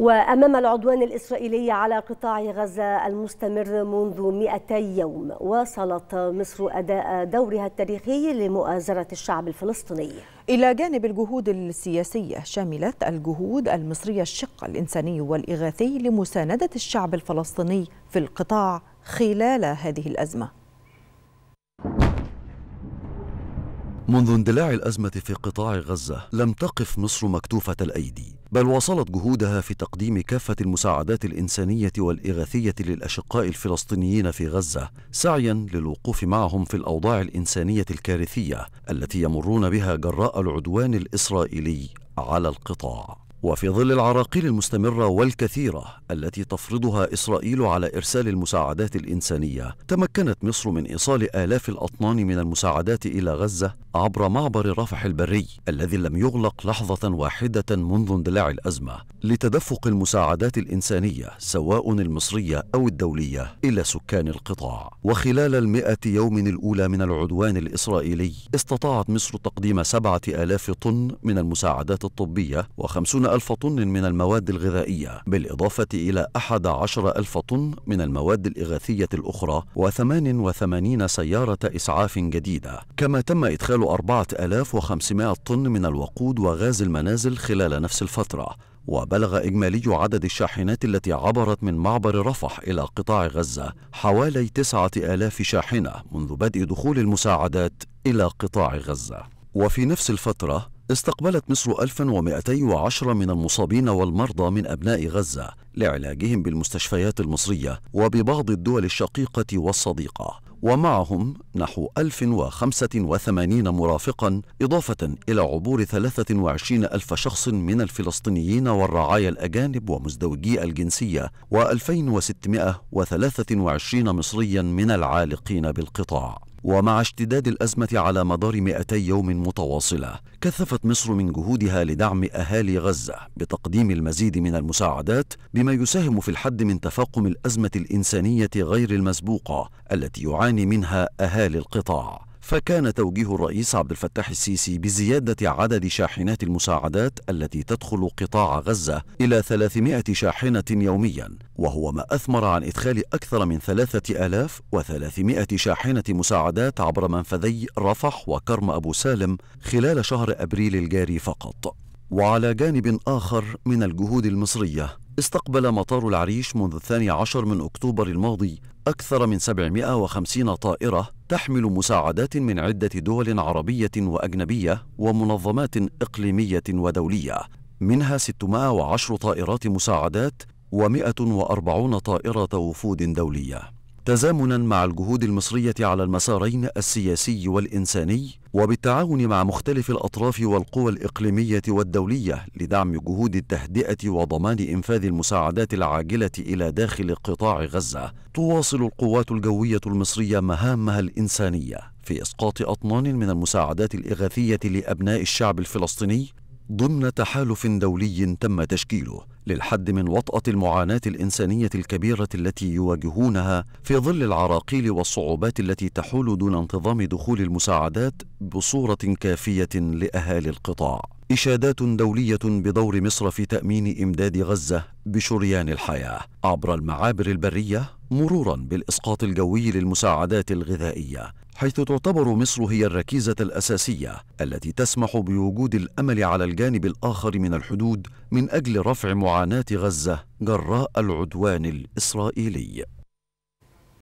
وأمام العدوان الإسرائيلي على قطاع غزة المستمر منذ 200 يوم واصلت مصر أداء دورها التاريخي لمؤازرة الشعب الفلسطيني إلى جانب الجهود السياسية شملت الجهود المصرية الشق الإنساني والإغاثي لمساندة الشعب الفلسطيني في القطاع خلال هذه الأزمة منذ اندلاع الأزمة في قطاع غزة لم تقف مصر مكتوفة الأيدي بل واصلت جهودها في تقديم كافة المساعدات الإنسانية والإغاثية للأشقاء الفلسطينيين في غزة سعيا للوقوف معهم في الأوضاع الإنسانية الكارثية التي يمرون بها جراء العدوان الإسرائيلي على القطاع وفي ظل العراقيل المستمرة والكثيرة التي تفرضها إسرائيل على إرسال المساعدات الإنسانية، تمكنت مصر من إيصال آلاف الأطنان من المساعدات إلى غزة عبر معبر رفح البري الذي لم يغلق لحظة واحدة منذ اندلاع الأزمة، لتدفق المساعدات الإنسانية سواء المصرية أو الدولية إلى سكان القطاع. وخلال المئة يوم الأولى من العدوان الإسرائيلي، استطاعت مصر تقديم سبعة آلاف طن من المساعدات الطبية وخمسون ألف طن من المواد الغذائية بالإضافة إلى 11 ألف طن من المواد الإغاثية الأخرى و88 سيارة إسعاف جديدة كما تم إدخال 4500 طن من الوقود وغاز المنازل خلال نفس الفترة وبلغ إجمالي عدد الشاحنات التي عبرت من معبر رفح إلى قطاع غزة حوالي 9000 شاحنة منذ بدء دخول المساعدات إلى قطاع غزة وفي نفس الفترة استقبلت مصر 1210 من المصابين والمرضى من أبناء غزة لعلاجهم بالمستشفيات المصرية وببعض الدول الشقيقة والصديقة ومعهم نحو 1085 مرافقا إضافة إلى عبور 23 ألف شخص من الفلسطينيين والرعايا الأجانب ومزدوجي الجنسية و2623 مصريا من العالقين بالقطاع ومع اشتداد الأزمة على مدار 200 يوم متواصلة كثفت مصر من جهودها لدعم أهالي غزة بتقديم المزيد من المساعدات بما يساهم في الحد من تفاقم الأزمة الإنسانية غير المسبوقة التي يعاني منها أهالي القطاع فكان توجيه الرئيس عبد الفتاح السيسي بزيادة عدد شاحنات المساعدات التي تدخل قطاع غزة إلى 300 شاحنة يوميا وهو ما أثمر عن إدخال أكثر من 3300 شاحنة مساعدات عبر منفذي رفح وكرم أبو سالم خلال شهر أبريل الجاري فقط وعلى جانب آخر من الجهود المصرية استقبل مطار العريش منذ الثاني عشر من أكتوبر الماضي أكثر من 750 طائرة تحمل مساعدات من عدة دول عربية وأجنبية ومنظمات إقليمية ودولية منها 610 طائرات مساعدات و140 طائرة وفود دولية تزامنا مع الجهود المصرية على المسارين السياسي والإنساني وبالتعاون مع مختلف الأطراف والقوى الإقليمية والدولية لدعم جهود التهدئة وضمان إنفاذ المساعدات العاجلة إلى داخل قطاع غزة تواصل القوات الجوية المصرية مهامها الإنسانية في إسقاط أطنان من المساعدات الإغاثية لأبناء الشعب الفلسطيني ضمن تحالف دولي تم تشكيله للحد من وطأة المعاناة الإنسانية الكبيرة التي يواجهونها في ظل العراقيل والصعوبات التي تحول دون انتظام دخول المساعدات بصورة كافية لأهالي القطاع إشادات دولية بدور مصر في تأمين إمداد غزة بشريان الحياة عبر المعابر البرية مرورا بالإسقاط الجوي للمساعدات الغذائية حيث تعتبر مصر هي الركيزة الأساسية التي تسمح بوجود الأمل على الجانب الآخر من الحدود من أجل رفع معاناة غزة جراء العدوان الإسرائيلي